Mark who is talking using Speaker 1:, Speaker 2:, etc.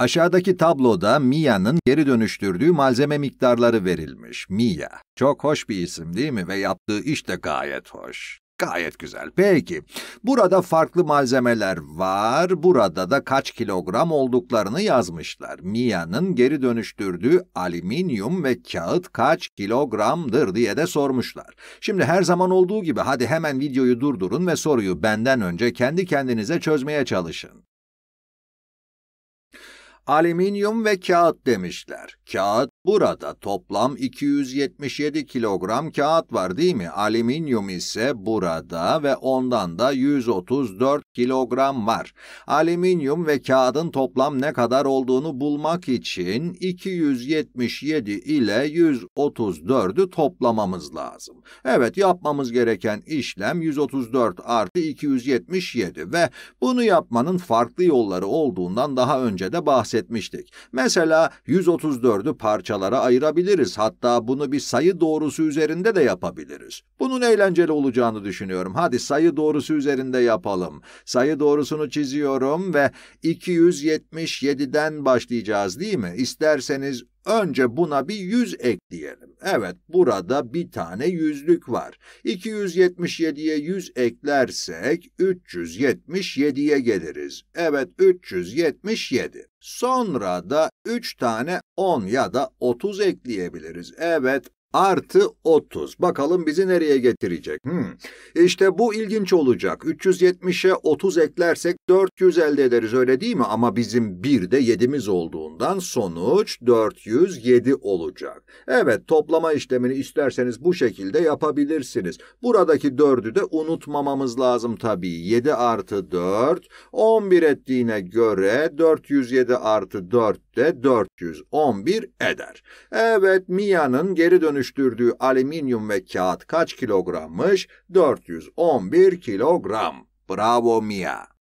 Speaker 1: Aşağıdaki tabloda Mia'nın geri dönüştürdüğü malzeme miktarları verilmiş. Mia. Çok hoş bir isim değil mi? Ve yaptığı iş de gayet hoş. Gayet güzel. Peki, burada farklı malzemeler var, burada da kaç kilogram olduklarını yazmışlar. Mia'nın geri dönüştürdüğü alüminyum ve kağıt kaç kilogramdır diye de sormuşlar. Şimdi her zaman olduğu gibi hadi hemen videoyu durdurun ve soruyu benden önce kendi kendinize çözmeye çalışın alüminyum ve kağıt demişler. Kağıt burada toplam 277 kilogram kağıt var değil mi? Alüminyum ise burada ve ondan da 134 kilogram var. Alüminyum ve kağıdın toplam ne kadar olduğunu bulmak için 277 ile 134'ü toplamamız lazım. Evet yapmamız gereken işlem 134 artı 277 ve bunu yapmanın farklı yolları olduğundan daha önce de bahsetmiştik. Mesela 134'ü parçalara ayırabiliriz. Hatta bunu bir sayı doğrusu üzerinde de yapabiliriz. Bunun eğlenceli olacağını düşünüyorum. Hadi sayı doğrusu üzerinde yapalım. Sayı doğrusunu çiziyorum ve 277'den başlayacağız değil mi? İsterseniz önce buna bir 100 ekleyelim. Evet, burada bir tane yüzlük var. 277'ye 100 eklersek 377'ye geliriz. Evet, 377. Sonra da 3 tane 10 ya da 30 ekleyebiliriz. Evet, Artı 30. Bakalım bizi nereye getirecek? Hmm. İşte bu ilginç olacak. 370'e 30 eklersek 400 elde ederiz öyle değil mi? Ama bizim bir de 7'miz olduğundan sonuç 407 olacak. Evet toplama işlemini isterseniz bu şekilde yapabilirsiniz. Buradaki 4'ü de unutmamamız lazım tabii. 7 artı 4 11 ettiğine göre 407 artı 4 de 411 eder. Evet Mia'nın geri dönüşü dönüştürdüğü alüminyum ve kağıt kaç kilogrammış? 411 kilogram. Bravo Mia.